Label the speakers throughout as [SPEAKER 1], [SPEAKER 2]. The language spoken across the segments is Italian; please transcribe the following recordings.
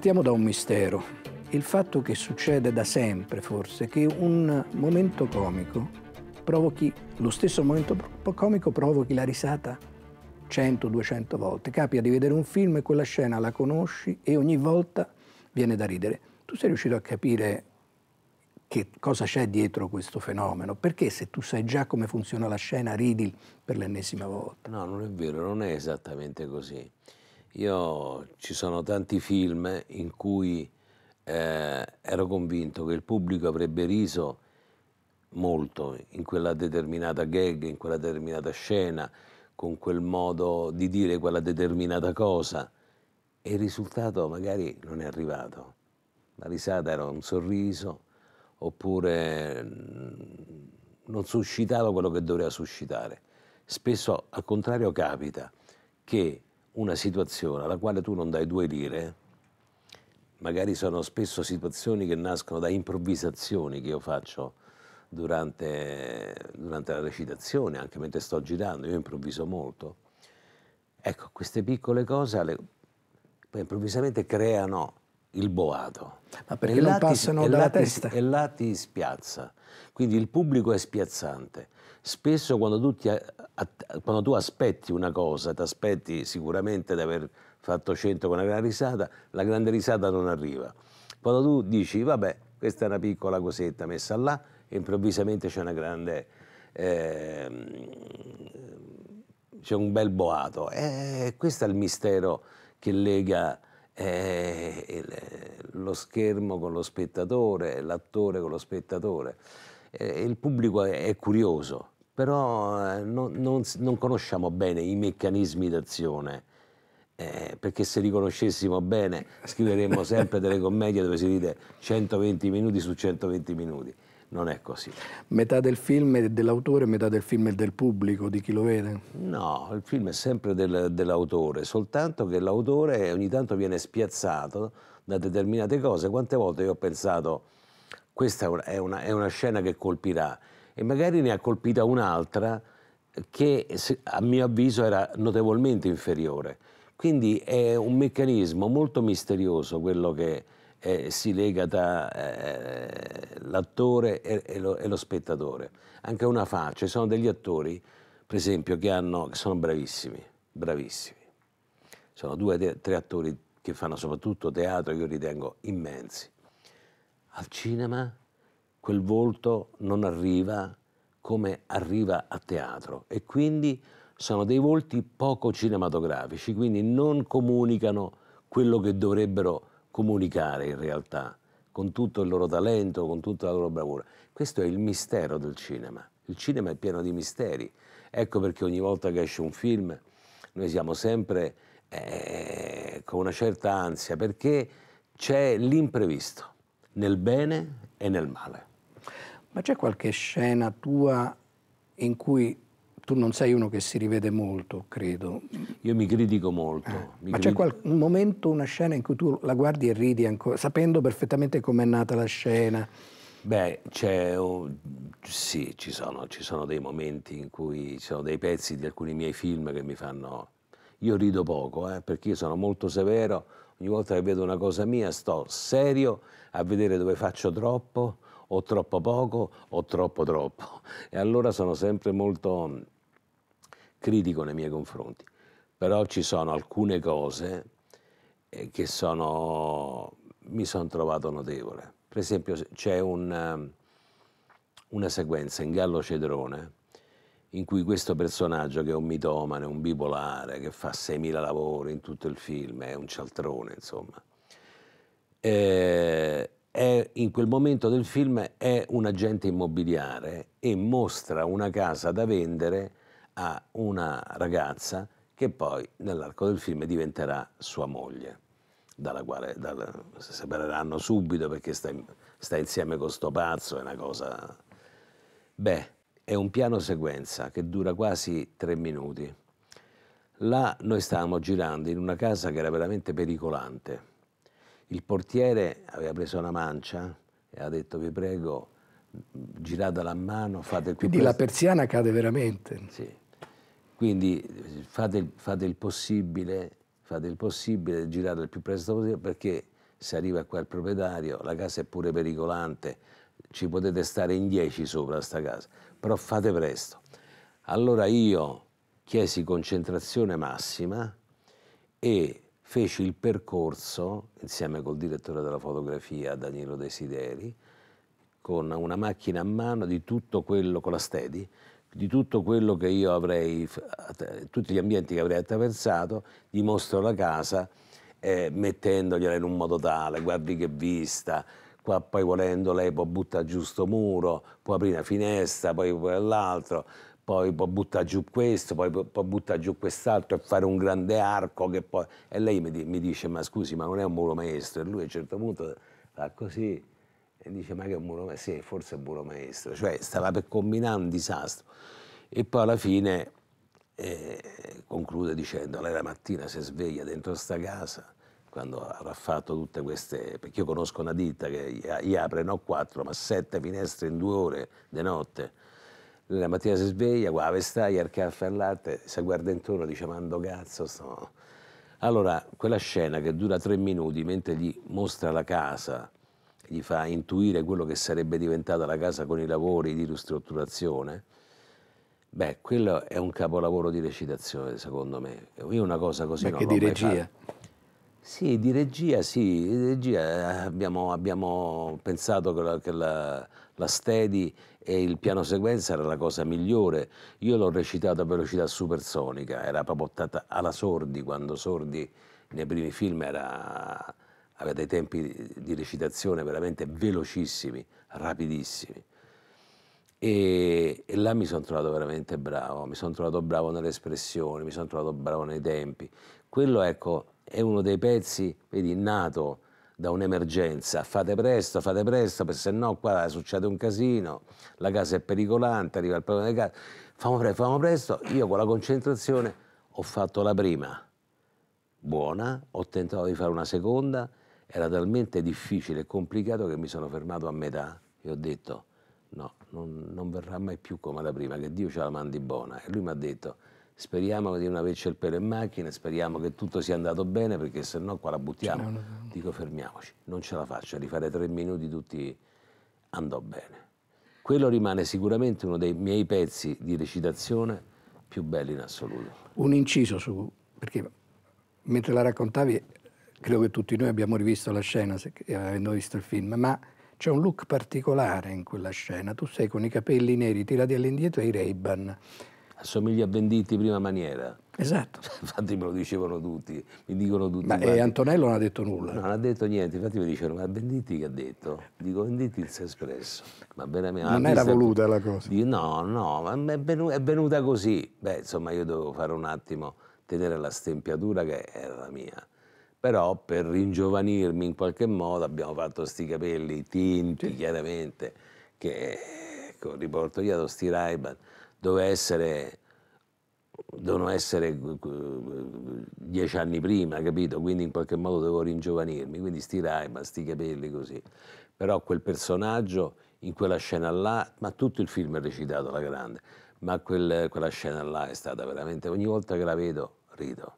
[SPEAKER 1] Partiamo da un mistero, il fatto che succede da sempre forse che un momento comico provochi, lo stesso momento comico provochi la risata 100-200 volte. Capita di vedere un film e quella scena la conosci e ogni volta viene da ridere. Tu sei riuscito a capire che cosa c'è dietro questo fenomeno? Perché se tu sai già come funziona la scena, ridi per l'ennesima volta?
[SPEAKER 2] No, non è vero, non è esattamente così. Io ci sono tanti film in cui eh, ero convinto che il pubblico avrebbe riso molto in quella determinata gag, in quella determinata scena, con quel modo di dire quella determinata cosa e il risultato magari non è arrivato. La risata era un sorriso oppure mm, non suscitava quello che doveva suscitare. Spesso al contrario capita che una situazione alla quale tu non dai due lire, magari sono spesso situazioni che nascono da improvvisazioni che io faccio durante, durante la recitazione, anche mentre sto girando, io improvviso molto. Ecco, queste piccole cose poi improvvisamente creano il boato. Ma perché e non là passano ti, dalla testa. e là ti spiazza. Quindi il pubblico è spiazzante. Spesso quando tu, ti, quando tu aspetti una cosa, ti aspetti sicuramente di aver fatto 100 con una grande risata, la grande risata non arriva. Quando tu dici, vabbè, questa è una piccola cosetta messa là, e improvvisamente c'è una grande... Eh, c'è un bel boato. E eh, questo è il mistero che lega eh, eh, lo schermo con lo spettatore, l'attore con lo spettatore. Eh, il pubblico è, è curioso, però eh, non, non, non, conosciamo bene i meccanismi d'azione. Eh, perché se li conoscessimo bene scriveremmo sempre delle commedie dove si ride 120 minuti su 120 minuti non è
[SPEAKER 1] così. Metà del film è dell'autore, metà del film è del pubblico, di chi lo vede? No,
[SPEAKER 2] il film è sempre del, dell'autore, soltanto che l'autore ogni tanto viene spiazzato da determinate cose. Quante volte io ho pensato, questa è una, è una scena che colpirà, e magari ne ha colpita un'altra che a mio avviso era notevolmente inferiore. Quindi è un meccanismo molto misterioso quello che eh, si lega tra eh, l'attore e, e, lo, e, lo, spettatore. Anche una faccia, ci sono degli attori, per esempio, che, hanno, che sono bravissimi, bravissimi. Sono due o tre attori che fanno soprattutto teatro, che io ritengo immensi. Al cinema quel volto non arriva come arriva a teatro e quindi sono dei volti poco cinematografici, quindi non comunicano quello che dovrebbero comunicare in realtà, con tutto il loro talento, con tutta la loro bravura. Questo è il mistero del cinema. Il cinema è pieno di misteri. Ecco perché ogni volta che esce un film noi siamo sempre eh, con una certa ansia, perché c'è l'imprevisto, nel bene e nel male.
[SPEAKER 1] Ma c'è qualche scena tua in cui tu non sei uno che si rivede molto, credo.
[SPEAKER 2] Io mi critico molto. Ah, mi ma critico. c'è qual-
[SPEAKER 1] un momento, una scena in cui tu la guardi e ridi ancora, sapendo perfettamente com'è nata la scena?
[SPEAKER 2] Beh, c'è, oh, sì, ci sono, ci sono dei momenti in cui ci sono dei pezzi di alcuni miei film che mi fanno... Io rido poco, eh, perché io sono molto severo, ogni volta che vedo una cosa mia sto serio a vedere dove faccio troppo, o troppo poco o troppo troppo. E allora sono sempre molto critico nei miei confronti, però ci sono alcune cose eh, che sono, mi sono trovato notevole. Per esempio c'è un, ehm, una sequenza in Gallo Cedrone in cui questo personaggio che è un mitomane, un bipolare, che fa 6.000 lavori in tutto il film, è un cialtrone insomma, eh, è, in quel momento del film è un agente immobiliare e mostra una casa da vendere a una ragazza che poi nell'arco del film diventerà sua moglie, dalla quale dalla, si separeranno subito perché sta, sta insieme con sto pazzo, è una cosa... Beh, è un piano sequenza che dura quasi tre minuti. Là noi stavamo girando in una casa che era veramente pericolante. Il portiere aveva preso una mancia e ha detto vi prego giratela a mano, fate qui. Quindi la
[SPEAKER 1] persiana cade veramente. Sì.
[SPEAKER 2] Quindi fate il, fate il possibile, fate il possibile, girate il più presto possibile perché se arriva qua il proprietario, la casa è pure pericolante, ci potete stare in 10 sopra sta casa, però fate presto. Allora io chiesi concentrazione massima e feci il percorso insieme col direttore della fotografia Danilo Desideri con una macchina a mano di tutto quello con la Stedi di tutto quello che io avrei, tutti gli ambienti che avrei attraversato, gli mostro la casa eh, mettendogliela in un modo tale, guardi che vista, qua poi volendo lei può buttare giù sto muro, può aprire una finestra, poi quell'altro, poi può buttare giù questo, poi può buttare giù quest'altro e fare un grande arco che poi... E lei mi, mi dice, ma scusi, ma non è un muro maestro? E lui a un certo punto fa così e dice, ma che è un buono maestro? Sì, forse è un buono maestro. Cioè, stava per combinare un disastro. E poi alla fine eh, conclude dicendo, lei la mattina si sveglia dentro sta casa, quando avrà fatto tutte queste... Perché io conosco una ditta che gli apre no quattro, ma sette finestre in due ore di notte. Lei la mattina si sveglia, qua la vestaglia, il caffè al latte, si guarda intorno e dice, ma ando cazzo sto... Allora, quella scena che dura tre minuti mentre gli mostra la casa, gli fa intuire quello che sarebbe diventata la casa con i lavori di ristrutturazione, beh, quello è un capolavoro di recitazione, secondo me. Io una cosa così Perché non di regia? Sì, di regia, sì, di regia eh, abbiamo, abbiamo pensato che, la, che la, la steady e il piano sequenza era la cosa migliore. Io l'ho recitato a velocità supersonica, era proprio alla Sordi, quando Sordi nei primi film era avete dei tempi di recitazione veramente velocissimi, rapidissimi. E, e là mi sono trovato veramente bravo, mi sono trovato bravo nelle espressioni, mi sono trovato bravo nei tempi. Quello ecco, è uno dei pezzi, vedi, nato da un'emergenza, fate presto, fate presto, perché se no qua succede un casino, la casa è pericolante, arriva il problema di casa, famo presto, famo presto, io con la concentrazione ho fatto la prima, buona, ho tentato di fare una seconda, era talmente difficile e complicato che mi sono fermato a metà e ho detto no, non, non verrà mai più come da prima, che Dio ce la mandi buona. E lui mi ha detto speriamo di non averci il pelo in macchina, speriamo che tutto sia andato bene perché se no qua la buttiamo. No, Dico fermiamoci, non ce la faccio, rifare tre minuti tutti andò bene. Quello rimane sicuramente uno dei miei pezzi di recitazione più belli in assoluto.
[SPEAKER 1] Un inciso su, perché mentre la raccontavi credo che tutti noi abbiamo rivisto la scena, eh, avendo visto il film, ma c'è un look particolare in quella scena. Tu sei con i capelli neri tirati all'indietro e i Ray-Ban.
[SPEAKER 2] Assomiglia a Venditti prima maniera. Esatto. Infatti me lo dicevano tutti, mi dicono tutti. Ma e eh,
[SPEAKER 1] Antonello non ha detto nulla. No, non ha detto
[SPEAKER 2] niente, infatti mi dicevano, ma Venditti che ha detto? Dico, Venditti si è espresso. Ma veramente... Non ah, era voluta la cosa. Dico, no, no, ma è, venu è venuta così. Beh, insomma, io dovevo fare un attimo, tenere la stempiatura che era la mia però per ringiovanirmi in qualche modo abbiamo fatto sti capelli tinti sì. chiaramente che ecco, li porto via da sti Raiban dove essere devono essere eh, dieci anni prima capito quindi in qualche modo devo ringiovanirmi quindi sti Raiban sti capelli così però quel personaggio in quella scena là ma tutto il film è recitato alla grande ma quel, quella scena là è stata veramente ogni volta che la vedo rido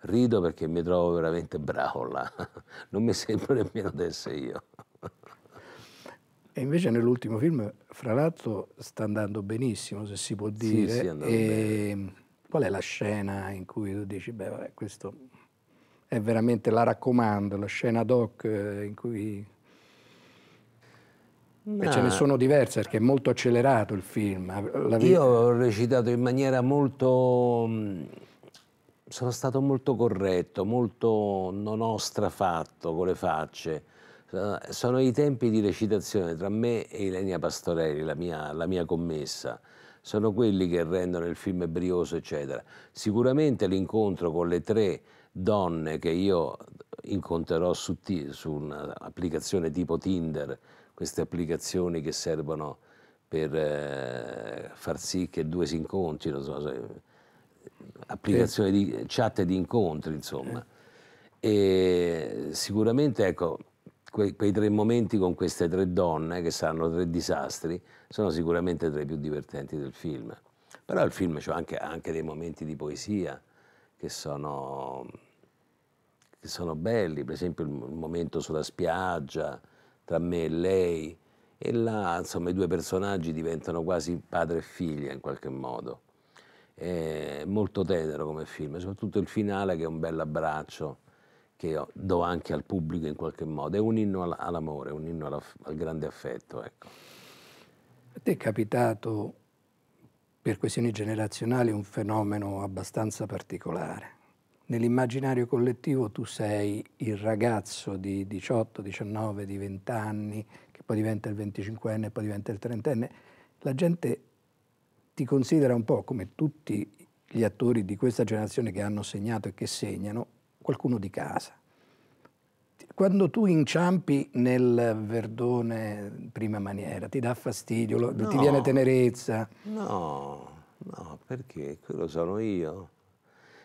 [SPEAKER 2] rido perché mi trovo veramente bravo là, non mi sembra nemmeno d'essere io.
[SPEAKER 1] E invece nell'ultimo film, fra l'altro, sta andando benissimo, se si può dire. Sì, sì, e... Qual è la scena in cui tu dici, beh, vabbè, questo è veramente la raccomando, la scena doc eh, in cui... Ma... E ce ne sono diverse perché è molto accelerato il film. La... Io
[SPEAKER 2] ho recitato in maniera molto mm, sono stato molto corretto, molto non ho strafatto con le facce. Eh, sono i tempi di recitazione tra me e Ilenia Pastorelli, la mia, la mia commessa. Sono quelli che rendono il film brioso, eccetera. Sicuramente l'incontro con le tre donne che io incontrerò su, su un'applicazione tipo Tinder, queste applicazioni che servono per eh, far sì che due si incontrino. Insomma, applicazione di chat e di incontri, insomma. E sicuramente, ecco, quei, quei, tre momenti con queste tre donne, che saranno tre disastri, sono sicuramente tra i più divertenti del film. Però il film ha anche, anche, dei momenti di poesia che sono, che sono belli, per esempio il momento sulla spiaggia tra me e lei, e là insomma i due personaggi diventano quasi padre e figlia in qualche modo. È molto tenero come film, soprattutto il finale che è un bel abbraccio che do anche al pubblico in qualche modo. È un inno all'amore, un inno al grande affetto. Ecco.
[SPEAKER 1] A te è capitato per questioni generazionali un fenomeno abbastanza particolare. Nell'immaginario collettivo tu sei il ragazzo di 18, 19, di 20 anni, che poi diventa il 25enne, poi diventa il 30enne. La gente ti considera un po' come tutti gli attori di questa generazione che hanno segnato e che segnano, qualcuno di casa. Quando tu inciampi nel verdone prima maniera, ti dà fastidio, no, ti viene tenerezza?
[SPEAKER 2] No, no, perché quello sono io.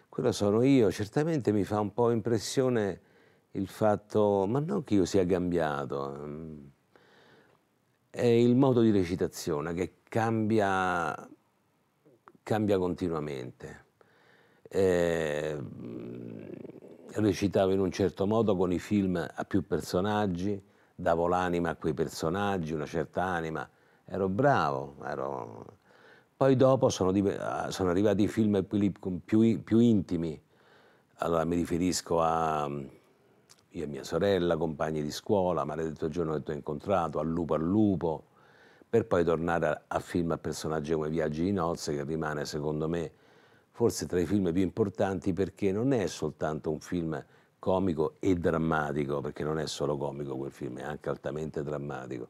[SPEAKER 2] Quello sono io. Certamente mi fa un po' impressione il fatto, ma non che io sia cambiato, ehm, è il modo di recitazione che cambia cambia continuamente. Eh, recitava in un certo modo con i film a più personaggi, davo l'anima a quei personaggi, una certa anima. Ero bravo, ero... Poi dopo sono, sono arrivati i film più, più, più, intimi. Allora mi riferisco a mm, io e mia sorella, compagni di scuola, maledetto giorno che ti ho incontrato, al lupo al lupo, per poi tornare a, a film a personaggi come Viaggi di nozze, che rimane secondo me forse tra i film più importanti perché non è soltanto un film comico e drammatico, perché non è solo comico quel film, è anche altamente drammatico.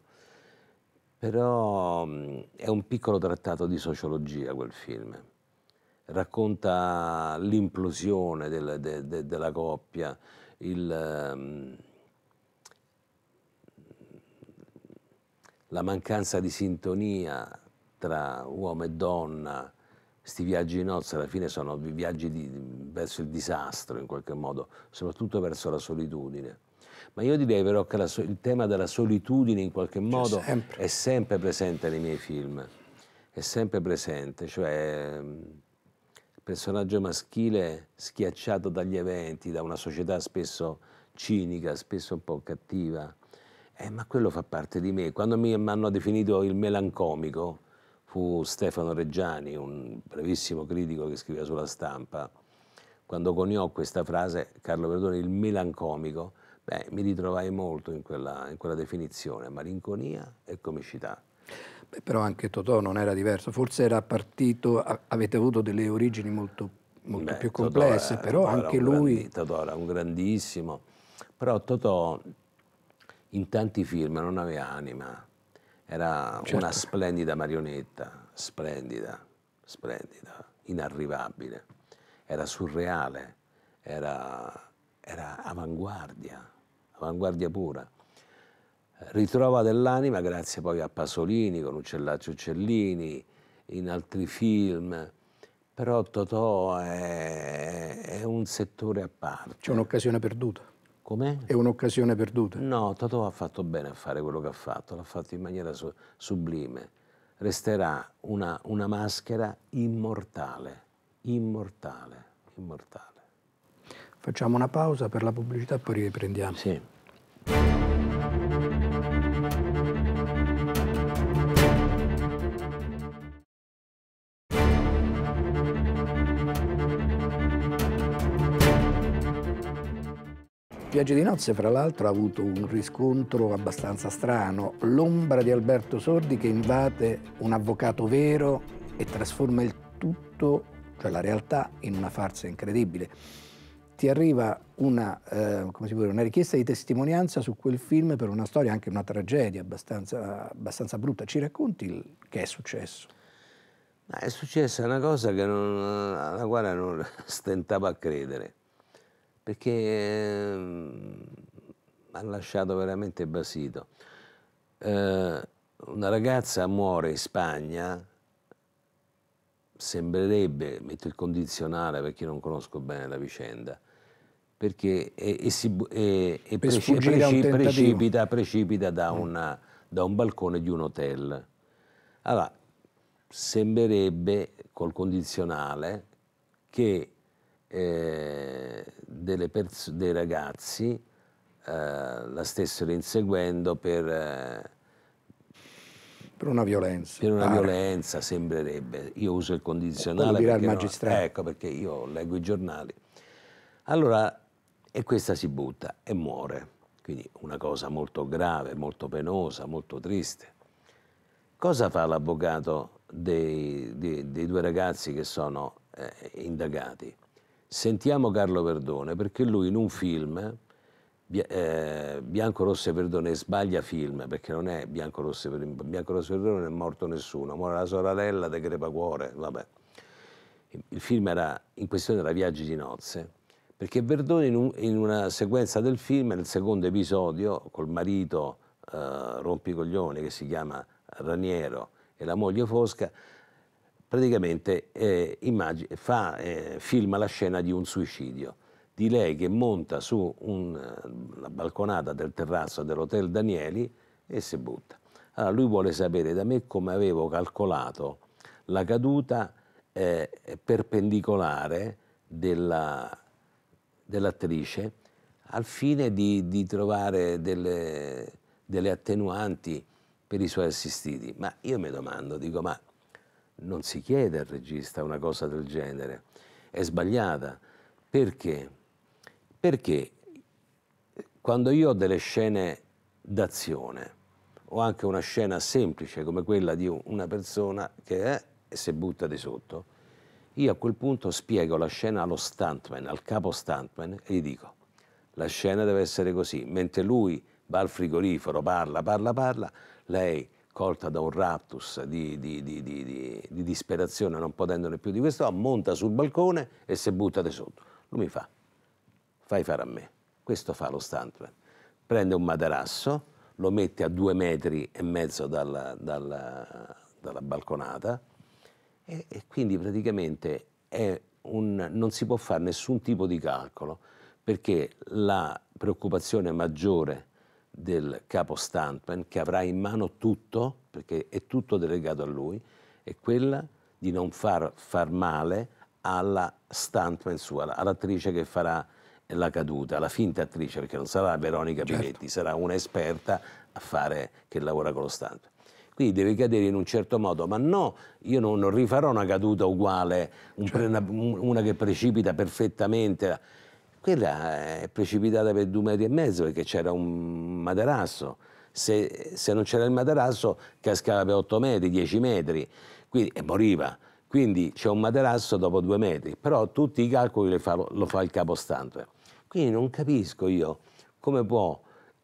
[SPEAKER 2] Però mm, è un piccolo trattato di sociologia quel film. Racconta l'implosione del, de, de, della coppia, il, mm, la mancanza di sintonia tra uomo e donna, questi viaggi di nozze alla fine sono viaggi di, verso il disastro in qualche modo, soprattutto verso la solitudine. Ma io direi però che la, il tema della solitudine in qualche modo sempre. è sempre presente nei miei film, è sempre presente, cioè ehm, il personaggio maschile schiacciato dagli eventi, da una società spesso cinica, spesso un po' cattiva, eh, ma quello fa parte di me. Quando mi hanno definito il melancomico, fu Stefano Reggiani, un brevissimo critico che scriveva sulla stampa, quando coniò questa frase, Carlo Verdone, il melancomico, beh, mi ritrovai molto in quella, in quella definizione, malinconia e comicità.
[SPEAKER 1] Beh, però anche Totò non era diverso, forse era partito, avete avuto delle origini molto, molto beh, più complesse, Totò era, però Totò anche lui...
[SPEAKER 2] Grandi, Totò era un grandissimo, però Totò in tanti film non aveva anima, era certo. una splendida marionetta, splendida, splendida, inarrivabile, era surreale, era, era avanguardia, avanguardia pura. Ritrova dell'anima grazie poi a Pasolini con Uccellaccio Uccellini, in altri film, però Totò
[SPEAKER 1] è,
[SPEAKER 2] è un settore a parte.
[SPEAKER 1] C'è un'occasione perduta Com'è? È un'occasione
[SPEAKER 2] perduta. No, Totò ha fatto bene a fare quello che ha fatto, l'ha fatto in maniera su sublime. Resterà una, una maschera immortale, immortale, immortale.
[SPEAKER 1] Facciamo una pausa per la pubblicità poi riprendiamo. Sì. spiagge di nozze, fra l'altro, ha avuto un riscontro abbastanza strano. L'ombra di Alberto Sordi che invade un avvocato vero e trasforma il tutto, cioè la realtà, in una farsa incredibile. Ti arriva una, eh, dire, una richiesta di testimonianza su quel film per una storia, anche una tragedia abbastanza, abbastanza brutta. Ci racconti il, che è successo?
[SPEAKER 2] è successa una cosa non, alla quale non stentavo a credere perché mi ehm, ha lasciato veramente basito. Eh, una ragazza muore in Spagna, sembrerebbe, metto il condizionale perché non conosco bene la vicenda, perché e, e si, e, per preci, preci, precipita, precipita da, mm. una, da, un balcone di un hotel. Allora, sembrerebbe col condizionale che eh, pers- dei ragazzi eh, la stessero inseguendo per, eh, per una violenza. Per una pare. Ah, violenza sembrerebbe. Io uso il condizionale. Perché, il magistrato. No, ecco perché io leggo i giornali. Allora, e questa si butta e muore. Quindi una cosa molto grave, molto penosa, molto triste. Cosa fa l'avvocato dei, dei, dei due ragazzi che sono eh, indagati? Sentiamo Carlo Verdone perché lui in un film, eh, Bianco Rosso e Verdone sbaglia film perché non è Bianco Rosso e Verdone, Bianco Rosso e Verdone non è morto nessuno, muore la sorella del Crepacuore, vabbè. Il film era, in questione era Viaggi di nozze, perché Verdone in, un, in una sequenza del film, nel secondo episodio, col marito eh, rompicoglione che si chiama Raniero e la moglie Fosca, praticamente eh, fa, eh, filma la scena di un suicidio, di lei che monta su una eh, balconata del terrazzo dell'Hotel Danieli e si butta. Allora lui vuole sapere da me come avevo calcolato la caduta eh, perpendicolare della, dell'attrice al fine di, di trovare delle, delle attenuanti per i suoi assistiti. Ma io mi domando, dico, ma non si chiede al regista una cosa del genere, è sbagliata. Perché? Perché eh, quando io ho delle scene d'azione, o anche una scena semplice come quella di una persona che è e si butta di sotto, io a quel punto spiego la scena allo stuntman, al capo stuntman, e gli dico, la scena deve essere così, mentre lui va al frigorifero, parla, parla, parla, lei colta da un raptus di, di, di, di disperazione, non potendone più di questo, monta sul balcone e si butta di sotto. Lui mi fa, fai fare a me. Questo fa lo stuntman. Prende un materasso, lo mette a due metri e mezzo dalla, dalla, dalla balconata e, e, quindi praticamente un, non si può fare nessun tipo di calcolo perché la preoccupazione maggiore del capo stuntman che avrà in mano tutto, perché è tutto delegato a lui, è quella di non far, far male alla stuntman sua, all'attrice che farà la caduta, la finta attrice, perché non sarà Veronica Pinetti, certo. sarà un'esperta a fare che lavora con lo stuntman. Quindi deve cadere in un certo modo, ma no, io non, non rifarò una caduta uguale, un certo. pre, una, una che precipita perfettamente quella è precipitata per due metri e mezzo perché c'era un materasso. Se, se non c'era il materasso cascava per 8 metri, 10 metri quindi, e moriva. Quindi c'è un materasso dopo due metri, però tutti i calcoli fa, lo fa il capostante. Quindi non capisco io come può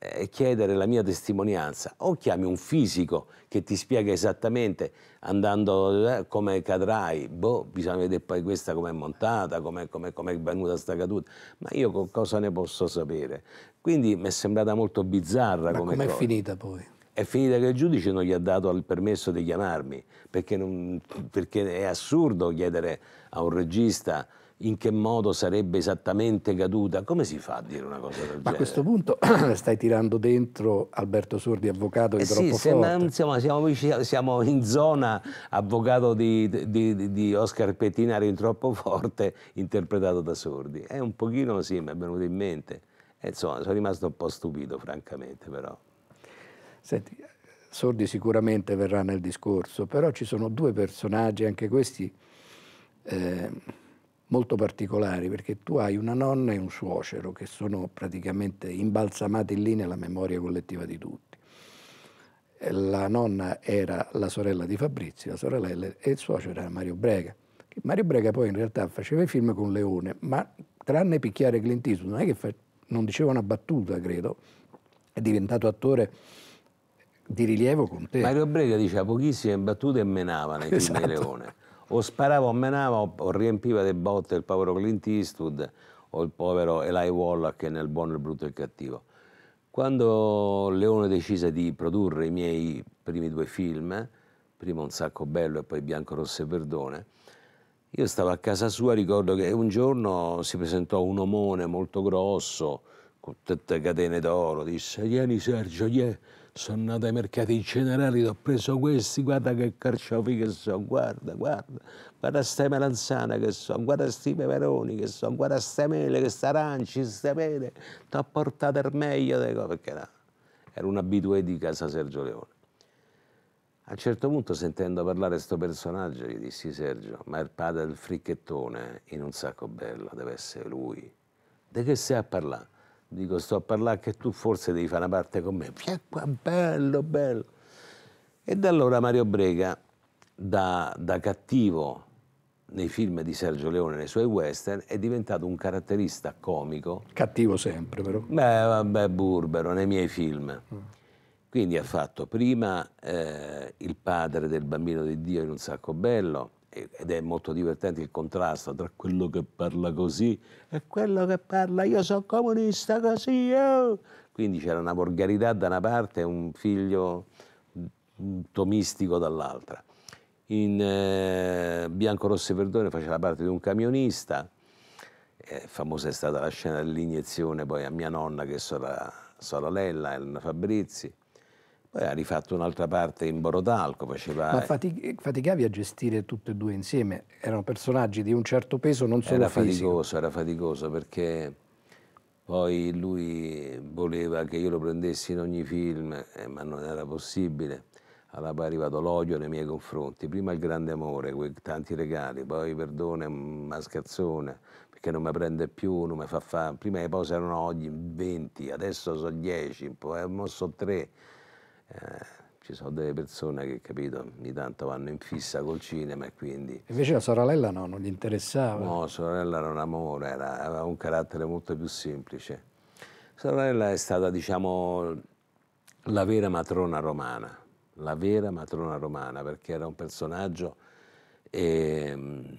[SPEAKER 2] eh, chiedere la mia testimonianza o chiami un fisico che ti spiega esattamente andando eh, come cadrai, boh, bisogna vedere poi questa com'è montata, com'è, com'è, com'è venuta sta caduta, ma io cosa ne posso sapere? Quindi mi è sembrata molto bizzarra ma come com'è cosa. finita poi? È finita che il giudice non gli ha dato il permesso di chiamarmi, perché, non, perché è assurdo chiedere a un regista in che modo sarebbe esattamente caduta. Come si fa a dire una cosa del Ma genere? Ma a questo
[SPEAKER 1] punto stai tirando dentro Alberto Sordi, avvocato eh di eh troppo sì, forte.
[SPEAKER 2] Siamo, siamo, siamo, in zona avvocato di, di, di, Oscar Pettinari in troppo forte, interpretato da Sordi. È un pochino sì, mi è venuto in mente. E eh, insomma, sono rimasto un po' stupito, francamente,
[SPEAKER 1] però. Senti, Sordi sicuramente verrà nel discorso, però ci sono due personaggi, anche questi... Eh, molto particolari perché tu hai una nonna e un suocero che sono praticamente imbalsamati lì nella memoria collettiva di tutti. La nonna era la sorella di Fabrizio, la sorella e il suocero era Mario Brega. Mario Brega poi in realtà faceva i film con Leone, ma tranne picchiare Clint Eastwood, non è che fa, non diceva una battuta, credo, è diventato attore di rilievo con te. Mario
[SPEAKER 2] Brega diceva pochissime battute e menava nei esatto. film di esatto. Leone o sparava o menava o, o riempiva le botte il povero Clint Eastwood o il povero Eli Wallach nel buono, il brutto e il cattivo. Quando Leone decise di produrre i miei primi due film, prima Un sacco bello e poi Bianco, Rosso e Verdone, io stavo a casa sua, ricordo che un giorno si presentò un omone molto grosso, con tutte catene d'oro, disse, vieni Sergio, vieni sono andato ai mercati generali, ho preso questi, guarda che carciofi che sono, guarda, guarda, guarda ste melanzane che sono, guarda questi peperoni che sono, guarda queste mele, queste sta aranci, ste pere, ti ho portato il meglio, dico, perché no? Era un abitué di casa Sergio Leone. A un certo punto sentendo parlare questo personaggio gli dissi Sergio, ma il padre del fricchettone in un sacco bello deve essere lui. Di che stai a parlare? dico sto a parlare che tu forse devi fare una parte con me. Vieni qua, bello, bello. E da allora Mario Brega, da, da cattivo nei film di Sergio Leone, nei suoi western, è diventato un caratterista comico. Cattivo sempre, però. Beh, vabbè, burbero, nei miei film. Mm. Quindi ha fatto prima eh, Il padre del bambino di Dio in un sacco bello, ed è molto divertente il contrasto tra quello che parla così e quello che parla io sono comunista così oh! quindi c'era una volgarità da una parte e un figlio tomistico dall'altra in eh, Bianco Rossi Verdone faceva parte di un camionista eh, famosa è stata la scena dell'iniezione poi a mia nonna che è sorella Elena Fabrizi poi ha rifatto un'altra parte in Borodalco, faceva... Ma
[SPEAKER 1] faticavi a gestire tutte e due insieme? Erano personaggi di un certo peso, non solo era fisico.
[SPEAKER 2] Faticoso, era faticoso, perché poi lui voleva che io lo prendessi in ogni film, eh, ma non era possibile. Allora poi è arrivato l'odio nei miei confronti. Prima il grande amore, quei tanti regali, poi perdone, mascazzone, perché non mi prende più, non mi fa fare... Prima le cose erano oggi 20, adesso sono 10, poi sono 3 eh, ci sono delle persone che, capito, ogni tanto vanno in fissa col cinema e quindi...
[SPEAKER 1] Invece la sorella no, non gli interessava?
[SPEAKER 2] No, sorella era un amore, era, aveva un carattere molto più semplice. Sorella è stata, diciamo, la vera matrona romana, la vera matrona romana, perché era un personaggio eh,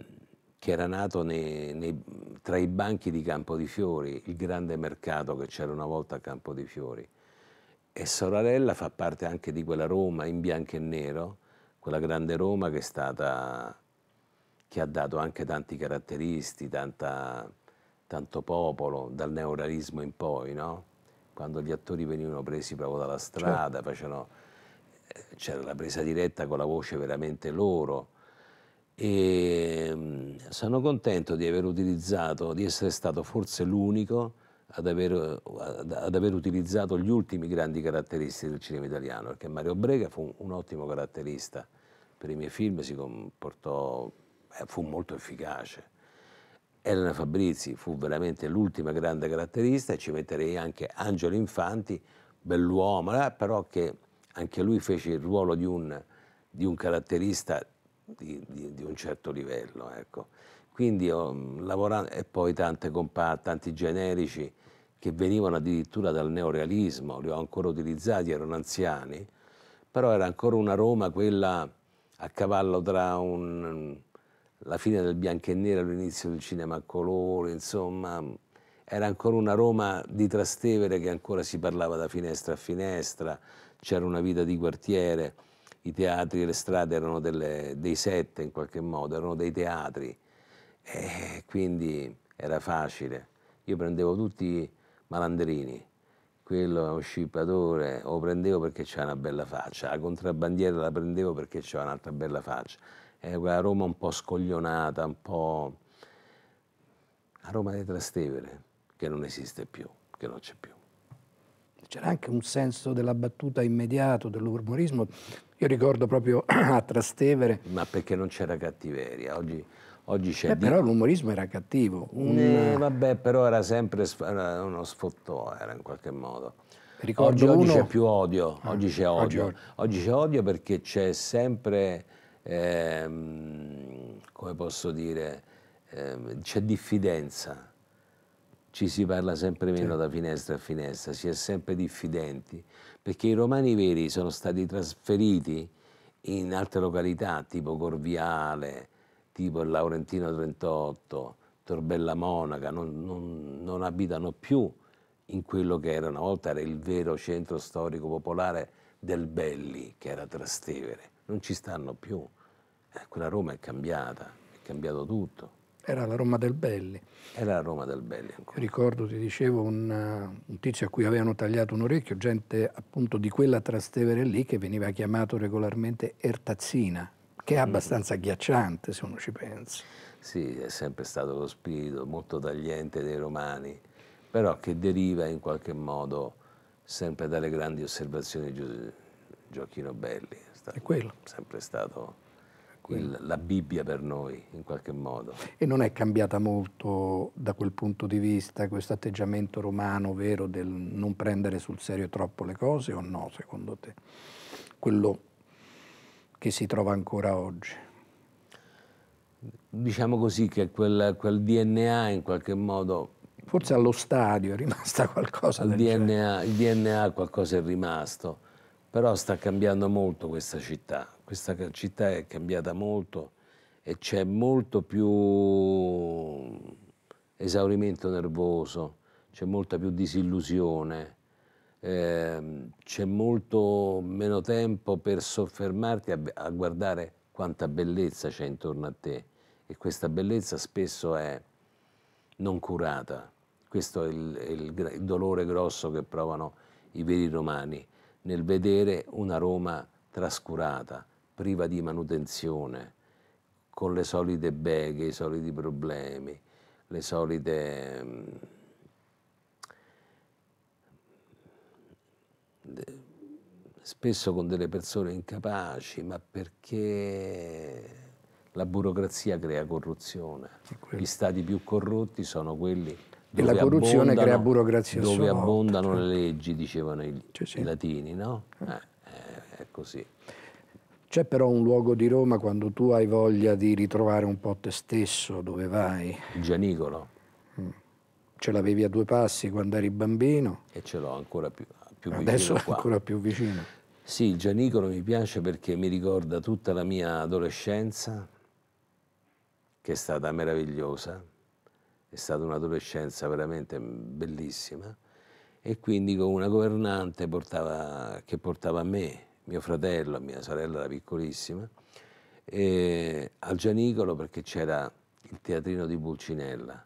[SPEAKER 2] che era nato nei, nei, tra i banchi di Campo di Fiori, il grande mercato che c'era una volta a Campo di Fiori e Sorarella fa parte anche di quella Roma in bianco e nero, quella grande Roma che è stata che ha dato anche tanti caratteristi, tanta, tanto popolo, dal neorealismo in poi, no? quando gli attori venivano presi proprio dalla strada, certo. eh, c'era la presa diretta con la voce veramente loro. E ehm, sono contento di aver utilizzato, di essere stato forse l'unico ad aver, ad aver, utilizzato gli ultimi grandi caratteristi del cinema italiano, perché Mario Brega fu un ottimo caratterista per i miei film, si comportò, eh, fu molto efficace. Elena Fabrizi fu veramente l'ultima grande caratterista e ci metterei anche Angelo Infanti, bell'uomo, eh, però che anche lui fece il ruolo di un, di un caratterista di, di, di, un certo livello. Ecco. Quindi ho oh, lavorato, e poi tante compa, tanti generici, che venivano addirittura dal neorealismo, li ho ancora utilizzati, erano anziani, però era ancora una Roma quella a cavallo tra un, la fine del bianco e nero e l'inizio del cinema a colori, insomma, era ancora una Roma di Trastevere che ancora si parlava da finestra a finestra, c'era una vita di quartiere, i teatri e le strade erano delle, dei sette in qualche modo, erano dei teatri, e quindi era facile. Io prendevo tutti Malandrini, quello è un scippatore, lo prendevo perché c'era una bella faccia, la contrabbandiera la prendevo perché c'era un'altra bella faccia. È quella Roma un po' scoglionata, un po'... la Roma di Trastevere, che non esiste più, che non c'è più.
[SPEAKER 1] C'era anche un senso della battuta immediato, dell'umorismo. Io ricordo proprio a Trastevere...
[SPEAKER 2] Ma perché non c'era cattiveria, oggi Oggi c'è. Beh, di... Però
[SPEAKER 1] l'umorismo era cattivo. Un... Eh,
[SPEAKER 2] vabbè, però era sempre era uno sfottò, era in qualche modo. Oggi, uno... oggi, c'è più odio, ah, oggi c'è odio. Oggi, oggi c'è odio perché c'è sempre, ehm, come posso dire, ehm, c'è diffidenza. Ci si parla sempre meno sì. da finestra a finestra, si è sempre diffidenti, perché i romani veri sono stati trasferiti in altre località, tipo Corviale, tipo il Laurentino 38, Torbella Monaca, non, non, non abitano più in quello che era una volta era il vero centro storico popolare del Belli, che era Trastevere. Non ci stanno più. Eh, quella Roma è cambiata, è cambiato tutto.
[SPEAKER 1] Era la Roma del Belli.
[SPEAKER 2] Era la Roma del Belli
[SPEAKER 1] ancora. Ricordo, ti dicevo, un, eh, un, tizio a cui avevano tagliato un orecchio, gente appunto di quella Trastevere lì che veniva chiamato regolarmente Ertazzina, che è abbastanza agghiacciante se uno ci pensa.
[SPEAKER 2] Sì, è sempre stato lo spirito molto tagliente dei romani, però che deriva in qualche modo sempre dalle grandi osservazioni di Gioacchino Belli. È, stato, è quello. Sempre stato il, la Bibbia per noi, in qualche modo.
[SPEAKER 1] E non è cambiata molto da quel punto di vista questo atteggiamento romano vero del non prendere sul serio troppo le cose o no, secondo te? Quello che si trova ancora oggi.
[SPEAKER 2] Diciamo così che quel, quel DNA in qualche modo... Forse allo stadio è rimasta qualcosa del DNA, Il DNA qualcosa è rimasto, però sta cambiando molto questa città. Questa città è cambiata molto e c'è molto più esaurimento nervoso, c'è molta più disillusione, Ehm, c'è molto meno tempo per soffermarti a, a guardare quanta bellezza c'è intorno a te e questa bellezza spesso è non curata. Questo è il, il, il dolore grosso che provano i veri romani nel vedere una Roma trascurata, priva di manutenzione, con le solite beghe, i soliti problemi, le solite... spesso con delle persone incapaci, ma perché la burocrazia crea corruzione. Gli stati più corrotti sono quelli dove e la corruzione abbondano, crea burocrazia dove abbondano volta, le certo. leggi, dicevano i, cioè, sì. i latini, no? Eh. Eh, eh, è così.
[SPEAKER 1] C'è però un luogo di Roma quando tu hai voglia di ritrovare un po' te stesso, dove vai? Gianicolo. Mm. Ce l'avevi a due passi quando eri bambino.
[SPEAKER 2] E ce l'ho ancora più, più vicino Adesso è ancora
[SPEAKER 1] più vicino.
[SPEAKER 2] Sì, il Gianicolo mi piace perché mi ricorda tutta la mia adolescenza, che è stata meravigliosa, è stata un'adolescenza veramente bellissima, e quindi con una governante portava, che portava me, mio fratello, mia sorella la piccolissima, eh, al Gianicolo perché c'era il teatrino di Pulcinella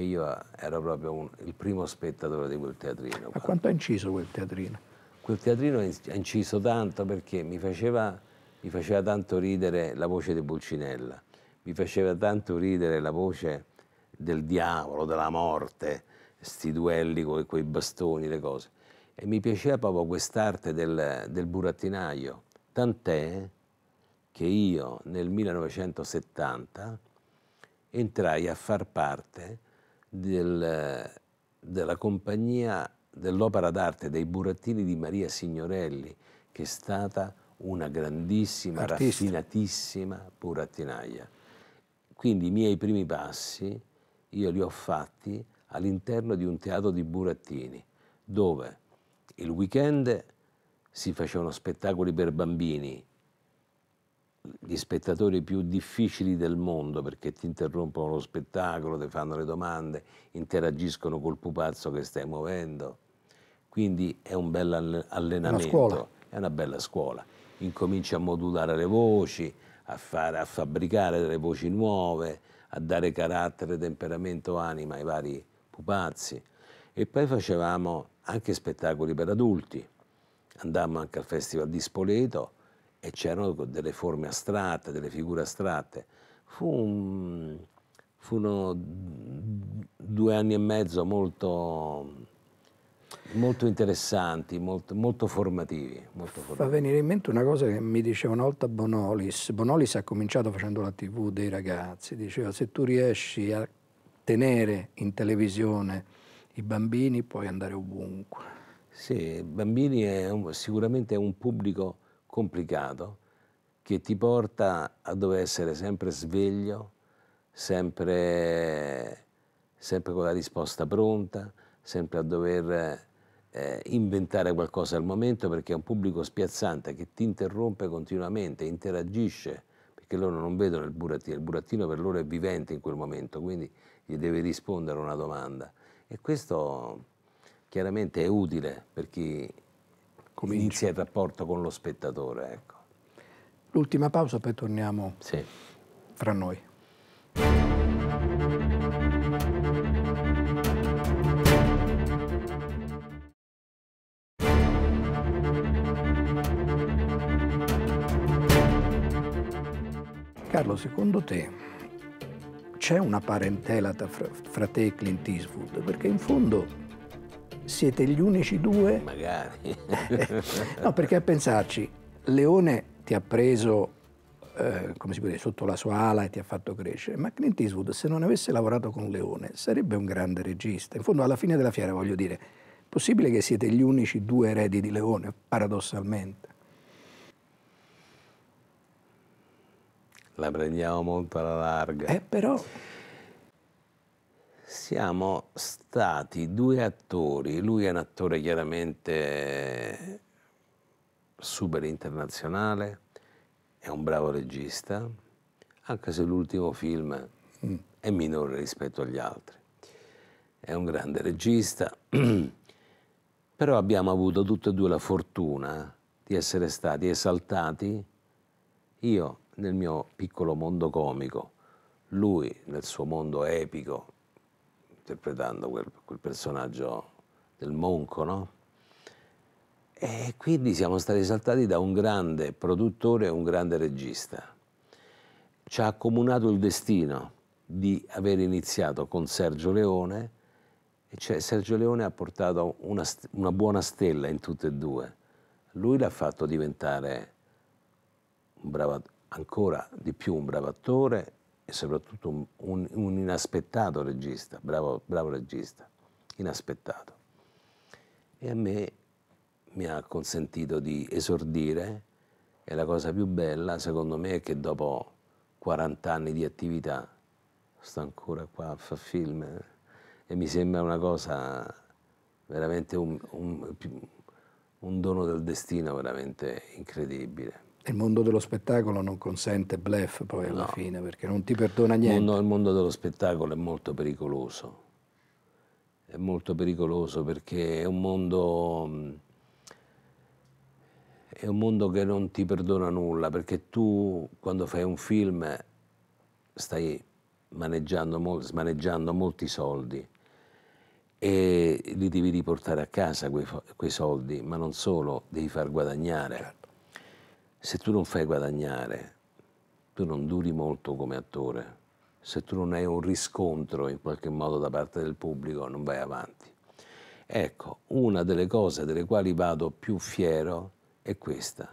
[SPEAKER 2] che io ero proprio un, il primo spettatore di quel teatrino. Ma quanto ha inciso quel teatrino? Quel teatrino ha inciso tanto perché mi faceva, mi faceva tanto ridere la voce di Pulcinella, mi faceva tanto ridere la voce del diavolo, della morte, sti duelli con quei bastoni, le cose. E mi piaceva proprio quest'arte del, del burattinaio, tant'è che io nel 1970 entrai a far parte del, della compagnia dell'opera d'arte dei burattini di Maria Signorelli, che è stata una grandissima, Artista. raffinatissima burattinaia. Quindi i miei primi passi io li ho fatti all'interno di un teatro di burattini, dove il weekend si facevano spettacoli per bambini gli spettatori più difficili del mondo perché ti interrompono lo spettacolo, ti fanno le domande, interagiscono col pupazzo che stai muovendo. Quindi è un bel allenamento, una è una bella scuola. Incominci a modulare le voci, a, fare, a fabbricare delle voci nuove, a dare carattere, temperamento, anima ai vari pupazzi. E poi facevamo anche spettacoli per adulti. Andammo anche al Festival di Spoleto, e c'erano delle forme astratte, delle figure astratte. Fu un, furono due anni e mezzo molto, molto interessanti, molto, molto, formativi,
[SPEAKER 1] molto, formativi, Fa venire in mente una cosa che mi diceva una volta Bonolis. Bonolis ha cominciato facendo la tv dei ragazzi, diceva se tu riesci a tenere in televisione i bambini puoi andare ovunque. Sì, i bambini
[SPEAKER 2] è un, sicuramente è un pubblico complicato che ti porta a dover essere sempre sveglio, sempre, sempre con la risposta pronta, sempre a dover eh, inventare qualcosa al momento perché è un pubblico spiazzante che ti interrompe continuamente, interagisce perché loro non vedono il burattino, il burattino per loro è vivente in quel momento, quindi gli deve rispondere a una domanda. E questo chiaramente è utile per chi comincio. inizia il rapporto con lo spettatore. Ecco.
[SPEAKER 1] L'ultima pausa, poi torniamo sì. tra noi. Carlo, secondo te c'è una parentela tra, fra te e Clint Eastwood? Perché in fondo siete gli unici due. Magari. no, perché a pensarci, Leone ti ha preso, eh, come si può dire, sotto la sua ala e ti ha fatto crescere, ma Clint Eastwood se non avesse lavorato con Leone sarebbe un grande regista. In fondo alla fine della fiera voglio dire, possibile che siete gli unici due eredi di Leone, paradossalmente.
[SPEAKER 2] La prendiamo molto alla larga. Eh però siamo stati due attori, lui è un attore chiaramente super internazionale, è un bravo regista, anche se l'ultimo film mm. è minore rispetto agli altri. È un grande regista, però abbiamo avuto tutti e due la fortuna di essere stati esaltati, io nel mio piccolo mondo comico, lui nel suo mondo epico interpretando quel, quel personaggio del Monco, no? E quindi siamo stati saltati da un grande produttore e un grande regista. Ci ha accomunato il destino di aver iniziato con Sergio Leone, e cioè Sergio Leone ha portato una, una buona stella in tutte e due. Lui l'ha fatto diventare bravo, ancora di più un bravo attore e soprattutto un, un, un inaspettato regista, bravo, bravo regista, inaspettato. E a me mi ha consentito di esordire e la cosa più bella secondo me è che dopo 40 anni di attività sto ancora qua a fare film eh, e mi sembra una cosa veramente un, un, un dono del destino veramente incredibile.
[SPEAKER 1] Il mondo dello spettacolo non consente blef poi alla no. fine perché non ti perdona niente. No,
[SPEAKER 2] il mondo dello spettacolo è molto pericoloso. È molto pericoloso perché è un mondo è un mondo che non ti perdona nulla perché tu quando fai un film stai maneggiando, smaneggiando molti soldi e li devi riportare a casa quei, quei soldi, ma non solo, devi far guadagnare. Certo se tu non fai guadagnare, tu non duri molto come attore, se tu non hai un riscontro in qualche modo da parte del pubblico non vai avanti. Ecco, una delle cose delle quali vado più fiero è questa.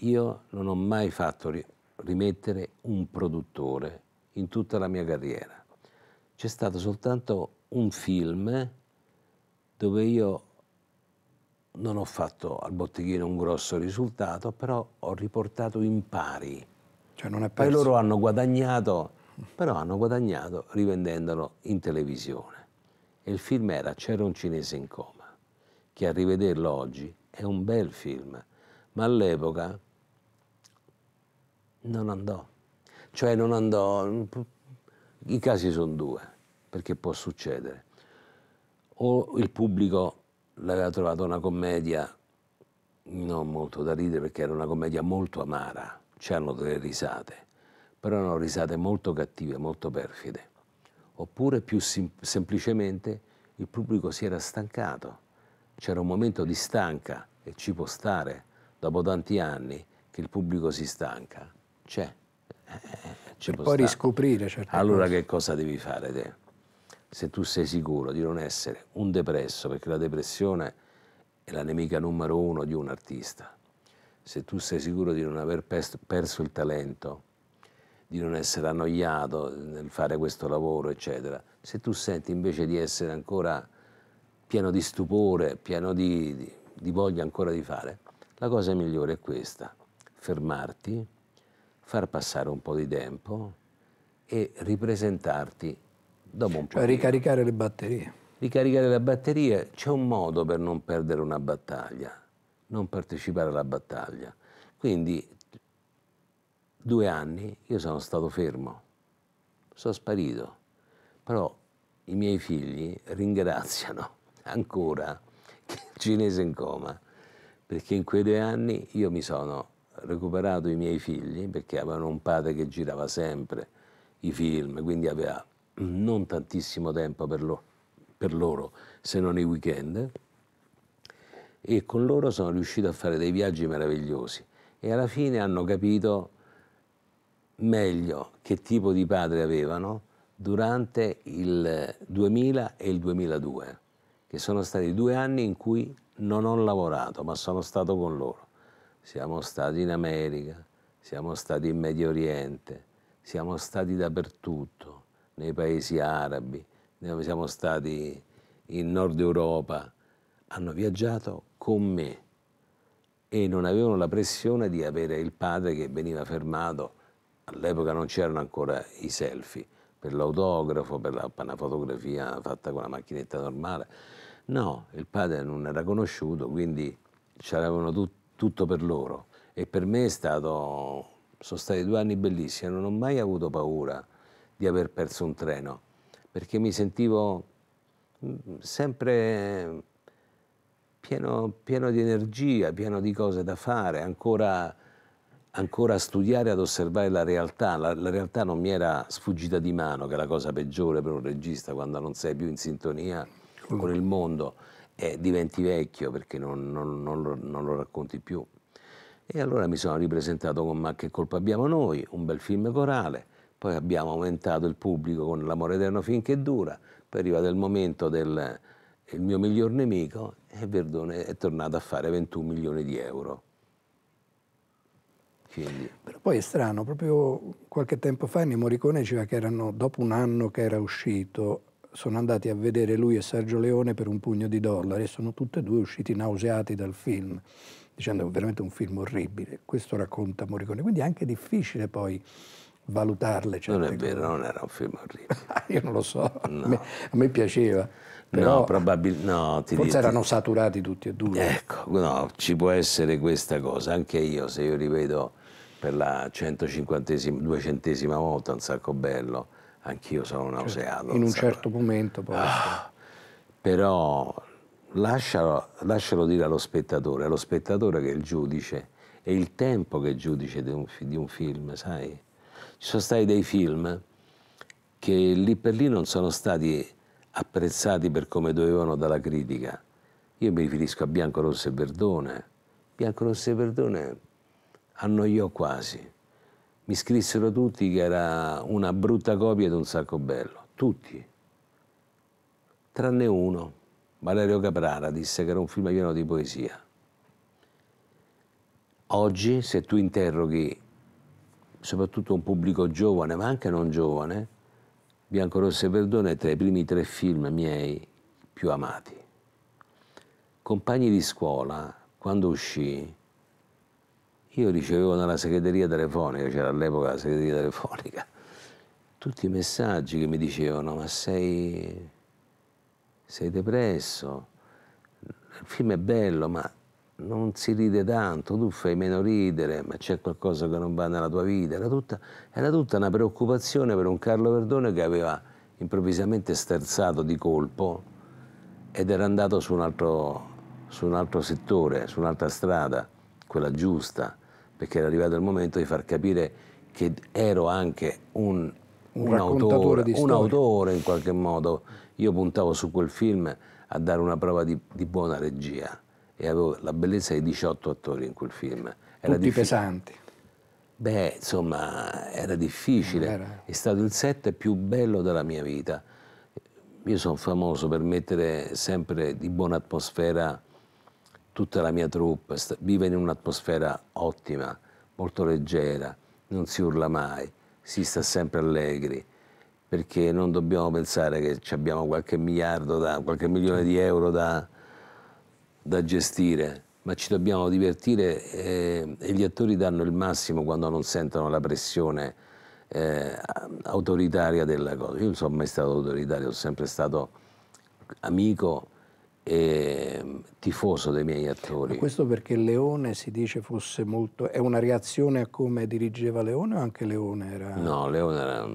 [SPEAKER 2] Io non ho mai fatto rimettere un produttore in tutta la mia carriera. C'è stato soltanto un film dove io non ho fatto al botteghino un grosso risultato, però ho riportato in pari.
[SPEAKER 1] Cioè non è perso. Poi loro
[SPEAKER 2] hanno guadagnato, però hanno guadagnato rivendendolo in televisione. E il film era C'era un cinese in coma, che a rivederlo oggi è un bel film, ma all'epoca non andò. Cioè non andò... I casi sono due, perché può succedere. O il pubblico l'aveva trovata una commedia non molto da ridere perché era una commedia molto amara, c'erano delle risate, però erano risate molto cattive, molto perfide. Oppure più sem semplicemente il pubblico si era stancato, c'era un momento di stanca e ci può stare, dopo tanti anni che il pubblico si stanca, c'è. Eh,
[SPEAKER 1] eh, eh ci può poi stare. riscoprire certe
[SPEAKER 2] allora cose. che cosa devi fare te? se tu sei sicuro di non essere un depresso, perché la depressione è la nemica numero uno di un artista, se tu sei sicuro di non aver perso il talento, di non essere annoiato nel fare questo lavoro, eccetera, se tu senti invece di essere ancora pieno di stupore, pieno di, di, di voglia ancora di fare, la cosa migliore è questa, fermarti, far passare un po' di tempo e ripresentarti dopo un cioè, po'. Cioè ricaricare
[SPEAKER 1] le batterie.
[SPEAKER 2] Ricaricare le batterie, c'è un modo per non perdere una battaglia, non partecipare alla battaglia. Quindi due anni io sono stato fermo, sono sparito, però i miei figli ringraziano ancora il cinese in coma, perché in quei due anni io mi sono recuperato i miei figli perché avevano un padre che girava sempre i film, quindi aveva non tantissimo tempo per, lo, per loro se non i weekend e con loro sono riuscito a fare dei viaggi meravigliosi e alla fine hanno capito meglio che tipo di padre avevano durante il 2000 e il 2002, che sono stati due anni in cui non ho lavorato, ma sono stato con loro. Siamo stati in America, siamo stati in Medio Oriente, siamo stati dappertutto nei paesi arabi, siamo stati in Nord Europa, hanno viaggiato con me e non avevano la pressione di avere il padre che veniva fermato. All'epoca non c'erano ancora i selfie per l'autografo, per la, fotografia fatta con la macchinetta normale. No, il padre non era conosciuto, quindi c'avevano tut, tutto per loro. E per me è stato, sono stati due anni bellissimi, non ho mai avuto paura di aver perso un treno, perché mi sentivo mm, sempre pieno, pieno di energia, pieno di cose da fare, ancora, ancora a studiare, ad osservare la realtà. La, la realtà non mi era sfuggita di mano, che è la cosa peggiore per un regista quando non sei più in sintonia con il mondo. e diventi vecchio perché non, non, non, lo, non, lo, racconti più. E allora mi sono ripresentato con Ma che colpa abbiamo noi, un bel film corale, poi abbiamo aumentato il pubblico con L'amore eterno finché dura, poi arriva il momento del il mio miglior nemico e Verdone è tornato a fare 21 milioni di euro. Quindi.
[SPEAKER 1] Però poi è strano, proprio qualche tempo fa Ennio Morricone diceva che erano, dopo un anno che era uscito, sono andati a vedere lui e Sergio Leone per un pugno di dollari e sono tutti e due usciti nauseati dal film, dicendo che è veramente un film orribile. Questo racconta Morricone, quindi è anche difficile poi valutarle. Non è vero, cose. non era un film orribile. Io non lo so, no. a, me, a, me, piaceva. Però no,
[SPEAKER 2] probabilmente no, ti forse dico, erano ti...
[SPEAKER 1] saturati tutti e due. Ecco,
[SPEAKER 2] no, ci può essere questa cosa. Anche io, se io rivedo per la 150 duecentesima volta un sacco bello, anch'io sono cioè, nauseato. Cioè, in un sacco...
[SPEAKER 1] certo momento poi. Ah,
[SPEAKER 2] però lascialo, lascialo dire allo spettatore, allo spettatore che è il giudice, è il tempo che è giudice di un, di un film, sai? Ci sono stati dei film che lì per lì non sono stati apprezzati per come dovevano dalla critica. Io mi riferisco a Bianco Rosso e Verdone. Bianco Rosso e Verdone annoiò quasi. Mi scrissero tutti che era una brutta copia di un sacco bello, tutti, tranne uno, Valerio Caprara, disse che era un film pieno di poesia. Oggi, se tu interroghi soprattutto un pubblico giovane, ma anche non giovane, Bianco Rosso e Verdone è tra i primi tre film miei più amati. Compagni di scuola, quando uscì, io ricevevo dalla segreteria telefonica, c'era all'epoca la segreteria telefonica, tutti i messaggi che mi dicevano ma sei, sei depresso, il film è bello ma non si ride tanto, tu fai meno ridere, ma c'è qualcosa che non va nella tua vita. Era tutta, era tutta una preoccupazione per un Carlo Verdone che aveva improvvisamente sterzato di colpo ed era andato su un altro, su un altro settore, su un'altra strada, quella giusta, perché era arrivato il momento di far capire che ero anche un, un, un autore, un autore in qualche modo. Io puntavo su quel film a dare una prova di, di buona regia e avevo la bellezza di 18 attori in quel film. Era Tutti pesanti. Beh, insomma, era difficile. Era. È stato il set più bello della mia vita. Io sono famoso per mettere sempre di buona atmosfera tutta la mia troupe, vive in un'atmosfera ottima, molto leggera, non si urla mai, si sta sempre allegri perché non dobbiamo pensare che abbiamo qualche miliardo, da, qualche milione di euro da, da gestire, ma ci dobbiamo divertire eh, e gli attori danno il massimo quando non sentono la pressione eh, autoritaria della cosa. Io non sono mai stato autoritario, sono sempre stato amico e tifoso dei miei attori. Ma questo
[SPEAKER 1] perché Leone si dice fosse molto... è una reazione a come dirigeva Leone o anche Leone era... No,
[SPEAKER 2] Leone era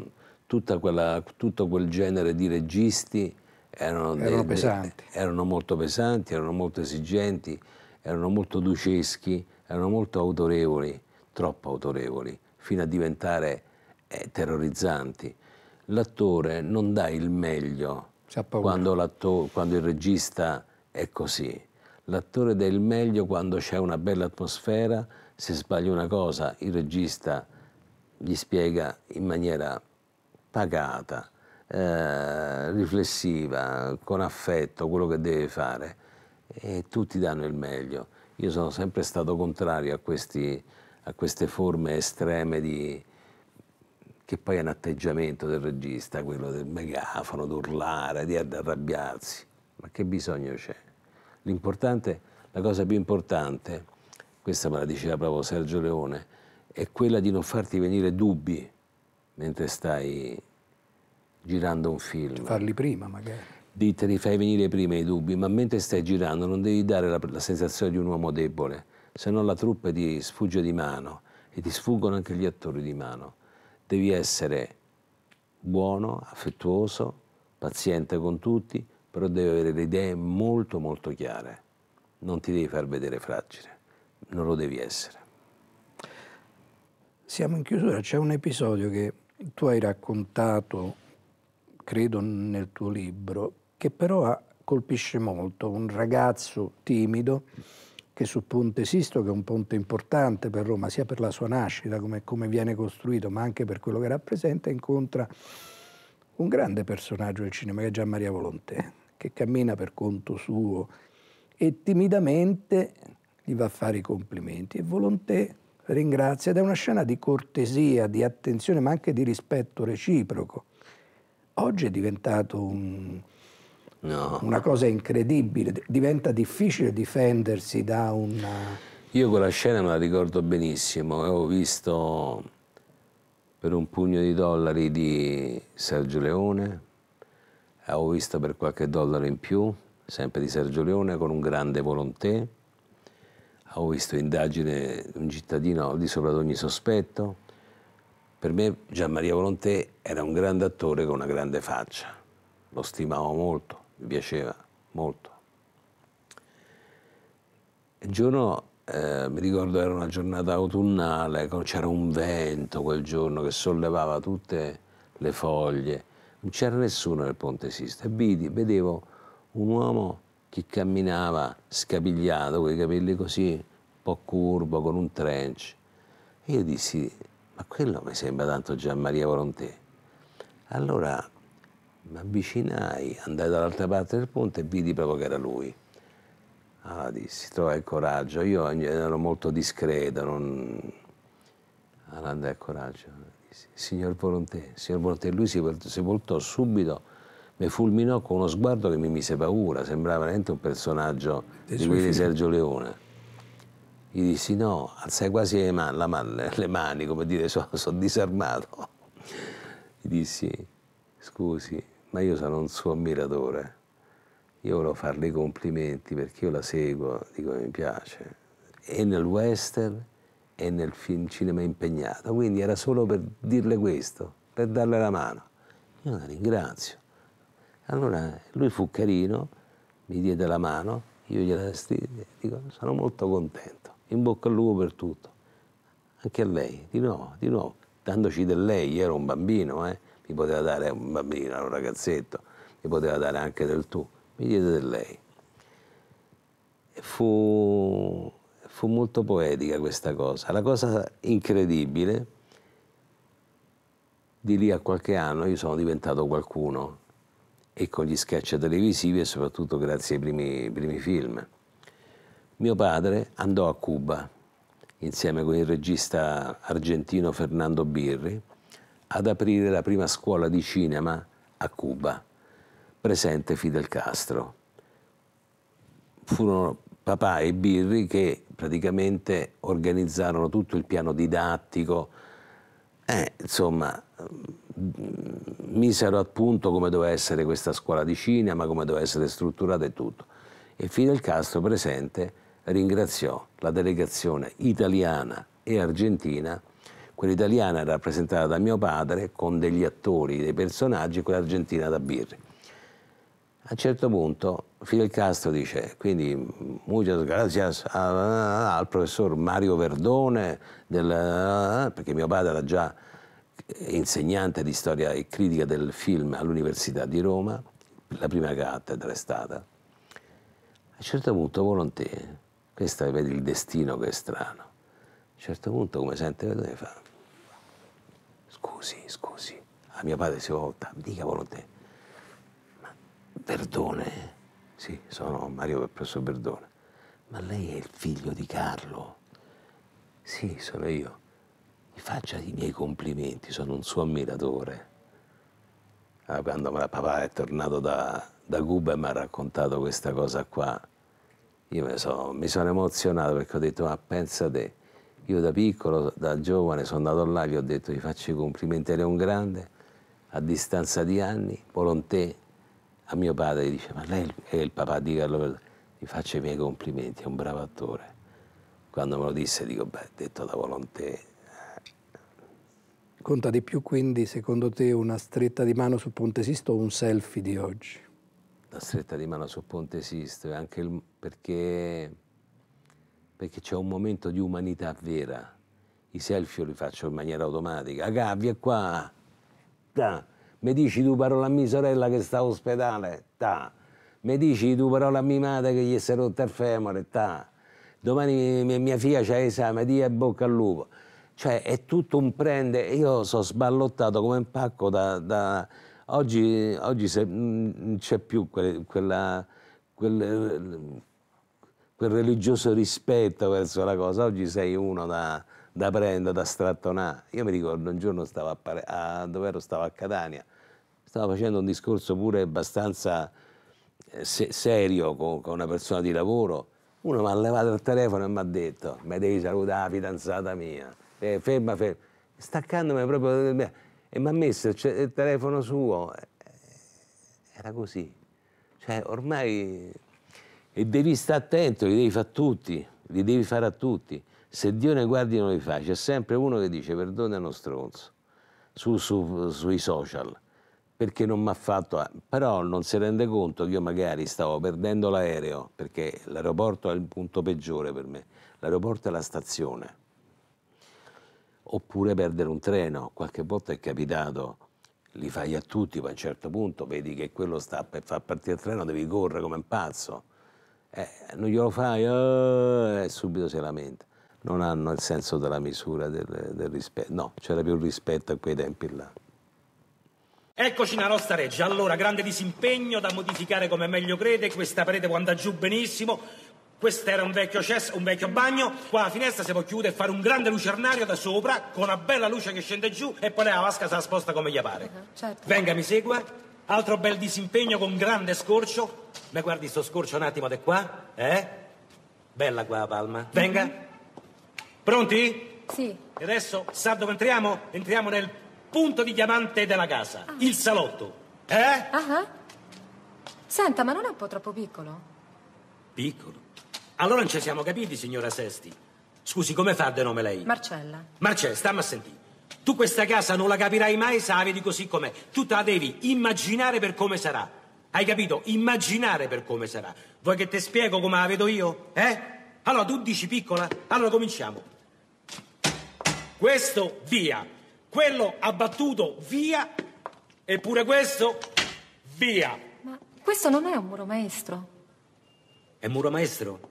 [SPEAKER 2] tutta quella, tutto quel genere di registi erano, erano de, pesanti. De, erano molto pesanti, erano molto esigenti, erano molto duceschi, erano molto autorevoli, troppo autorevoli, fino a diventare eh, terrorizzanti. L'attore non dà il meglio quando, quando il regista è così. L'attore dà il meglio quando c'è una bella atmosfera, se sbaglia una cosa il regista gli spiega in maniera pagata eh, riflessiva, con affetto, quello che deve fare e tutti danno il meglio. Io sono sempre stato contrario a, questi, a queste forme estreme di, che poi è un atteggiamento del regista, quello del megafono, di urlare, di arrabbiarsi. Ma che bisogno c'è? L'importante, la cosa più importante, questa me la diceva proprio Sergio Leone, è quella di non farti venire dubbi mentre stai girando un film. Cioè, farli prima magari. Di, te li fai venire prima i dubbi, ma mentre stai girando non devi dare la, la sensazione di un uomo debole, se no la truppa ti sfugge di mano e ti sfuggono anche gli attori di mano. Devi essere buono, affettuoso, paziente con tutti, però devi avere le idee molto molto chiare. Non ti devi far vedere fragile, non lo devi essere.
[SPEAKER 1] Siamo in chiusura, c'è un episodio che tu hai raccontato credo nel tuo libro, che però colpisce molto un ragazzo timido che su Ponte Sisto, che è un ponte importante per Roma, sia per la sua nascita, come, come viene costruito, ma anche per quello che rappresenta, incontra un grande personaggio del cinema, che è Gian Maria Volontè, che cammina per conto suo e timidamente gli va a fare i complimenti. E Volonté ringrazia ed è una scena di cortesia, di attenzione, ma anche di rispetto reciproco. Oggi è diventato un, no. una cosa incredibile, diventa difficile difendersi da un...
[SPEAKER 2] Io quella scena me la ricordo benissimo, avevo visto per un pugno di dollari di Sergio Leone, avevo visto per qualche dollaro in più, sempre di Sergio Leone, con un grande volontè, avevo visto indagine un cittadino di sopra ad ogni sospetto, per me Gian Maria Volontè era un grande attore con una grande faccia, lo stimavo molto, mi piaceva molto. Il giorno, eh, mi ricordo, era una giornata autunnale, c'era un vento quel giorno che sollevava tutte le foglie, non c'era nessuno nel ponte Sista vidi, vedevo un uomo che camminava scapigliato, con i capelli così, un po' curvo, con un trench. E io dissi, ma quello mi sembra tanto Gianmaria Volontè. Allora mi avvicinai, andai dall'altra parte del ponte e vidi proprio che era lui. Allora ah, dissi, trova il coraggio. Io ero molto discreto, non... Allora andai al coraggio. Dissi, signor Volontè, signor Volontè, lui si, si voltò subito, mi fulminò con uno sguardo che mi mise paura, sembrava veramente un personaggio di quelli di Sergio Leone. Gli dissi no, alzai quasi le mani, man le mani come dire, sono, sono disarmato. Gli dissi, scusi, ma io sono un suo ammiratore. Io volevo farle i complimenti perché io la seguo, dico mi piace. E nel western e nel film Cinema Impegnato. Quindi era solo per dirle questo, per darle la mano. Io la ringrazio. Allora lui fu carino, mi diede la mano, io gliela stringo, dico sono molto contento in bocca al lupo per tutto. Anche a lei, di nuovo, di nuovo, dandoci del lei, io ero un bambino, eh? mi poteva dare un bambino, un ragazzetto, mi poteva dare anche del tu, mi diede del lei. Fu, fu molto poetica questa cosa. La cosa incredibile, di lì a qualche anno io sono diventato qualcuno e con gli sketch televisivi e soprattutto grazie ai primi, primi film. Mio padre andò a Cuba insieme con il regista argentino Fernando Birri ad aprire la prima scuola di cinema a Cuba, presente Fidel Castro. Furono papà e Birri che praticamente organizzarono tutto il piano didattico, eh, insomma, mm, misero a punto come doveva essere questa scuola di cinema, come doveva essere strutturata e tutto. E Fidel Castro presente ringraziò la delegazione italiana e argentina, quella italiana era rappresentata da mio padre con degli attori, dei personaggi, quella argentina da Birri. A un certo punto Fidel Castro dice, quindi muchas gracias al professor Mario Verdone, del, perché mio padre era già insegnante di storia e critica del film all'Università di Roma, la prima cattedra è stata. A un certo punto Volonté questo è il destino che è strano. A un certo punto, come sente vedere, fa: Scusi, scusi. A mio padre si volta, dica volontà, Ma Verdone? Sì, sono Mario Presso Verdone. Ma lei è il figlio di Carlo? Sì, sono io. Mi faccia i miei complimenti, sono un suo ammiratore. Ah, quando papà è tornato da, da Cuba e mi ha raccontato questa cosa qua, io so, mi sono emozionato perché ho detto, ma pensa te, io da piccolo, da giovane, sono andato là, gli ho detto, gli faccio i complimenti, eri un grande, a distanza di anni, Volontè, a mio padre, gli dice, ma lei è il papà di Carlo Verdone, gli faccio i miei complimenti, è un bravo attore. Quando me lo disse, dico, beh, detto da Volontè. Eh.
[SPEAKER 1] Conta di più quindi, secondo te, una stretta di mano su Ponte Sisto o un selfie di oggi?
[SPEAKER 2] la stretta di mano sul ponte esiste, anche il, perché, perché c'è un momento di umanità vera. I selfie li faccio in maniera automatica. Agà, via qua, da. mi dici due parole a mia sorella che sta all'ospedale, da. mi dici due parole a mia madre che gli si è rotta il femore, da. domani mia figlia c'ha esame, dia bocca al lupo cioè è tutto un prende, io sono sballottato come un pacco da, da, Oggi, oggi mm, mm, c'è più quella, quella, quel, quel, religioso rispetto verso la cosa, oggi sei uno da, da prendere, da strattonare. Io mi ricordo un giorno stavo a, a, dove ero, stavo a Catania, stavo facendo un discorso pure abbastanza eh, se, serio con, con una persona di lavoro, uno mi ha levato il telefono e mi ha detto, mi devi salutare la fidanzata mia, eh, ferma, ferma, staccandomi proprio eh, e mi ha messo il telefono suo. Era così. Cioè, ormai e devi stare attento, li devi fare tutti, li devi fare a tutti. Se Dio ne guardi non li fa, c'è sempre uno che dice perdona uno stronzo su, su, sui social perché non mi ha fatto, però non si rende conto che io magari stavo perdendo l'aereo, perché l'aeroporto è il punto peggiore per me, l'aeroporto è la stazione, oppure perdere un treno. Qualche volta è capitato, li fai a tutti, poi a un certo punto vedi che quello sta per far partire il treno, devi correre come un pazzo. Eh, non glielo fai, e eh, subito si lamenta. Non hanno il senso della misura, del, del rispetto. No, c'era più rispetto a quei tempi là.
[SPEAKER 3] Eccoci nella nostra reggia. Allora, grande disimpegno da modificare come meglio crede. Questa parete può andare giù benissimo. Questo era un vecchio cesso, un vecchio bagno. Qua la finestra si può chiudere e fare un grande lucernario da sopra con una bella luce che scende giù e poi la vasca se la sposta come gli pare. Uh-huh, certo. Venga, mi segua. Altro bel disimpegno con grande scorcio. Ma guardi sto scorcio un attimo da qua, eh? Bella qua la palma. Uh-huh. Venga. Mm-hmm. Pronti? Sì. E adesso sa dove entriamo? Entriamo nel punto di diamante della casa, ah. il salotto. Eh? Ah. Uh-huh. Senta, ma non è un po' troppo piccolo? Piccolo? Allora non ci siamo capiti, signora Sesti. Scusi, come fa a nome lei? Marcella. Marcella, stamma a sentire. Tu questa casa non la capirai mai se la vedi così com'è. Tu te la devi immaginare per come sarà. Hai capito? Immaginare per come sarà. Vuoi che ti spiego come la vedo io? Eh? Allora tu dici piccola? Allora cominciamo. Questo via. Quello abbattuto via. Eppure questo via. Ma questo non è un muro maestro. È un muro maestro?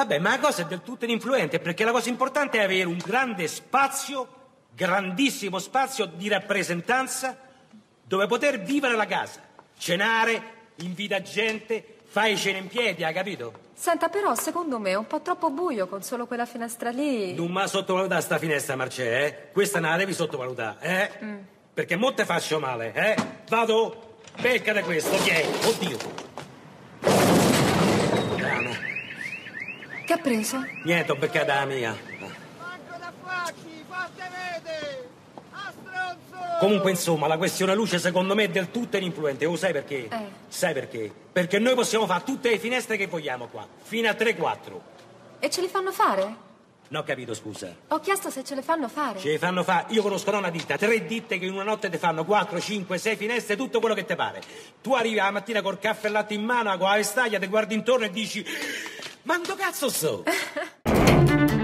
[SPEAKER 3] Vabbè, ma la cosa è del tutto ininfluente perché la cosa importante è avere un grande spazio, grandissimo spazio di rappresentanza dove poter vivere la casa, cenare, invita gente, fai cena in piedi, hai capito? Senta, però, secondo me è un po' troppo buio con solo quella finestra lì. Non ma sottovalutare sta finestra, Marcè, eh? Questa non la devi sottovalutare, eh? Mm. Perché molte faccio male, eh? Vado, becca da questo, ok? Oddio. Che ha preso? Niente, ho beccata la mia. Comunque, insomma, la questione luce secondo me è del tutto ininfluente. Lo sai perché? Eh. Sai perché? Perché noi possiamo fare tutte le finestre che vogliamo qua, fino a 3-4. E ce le fanno fare? No, capito, scusa. Ho chiesto se ce le fanno fare. Ce le fanno fare. Io conosco una ditta, tre ditte che in una notte ti fanno 4, 5, 6 finestre, tutto quello che ti pare. Tu arrivi la mattina col caffè e latte in mano, con la vestaglia, ti guardi intorno e dici. Ma quando cazzo so?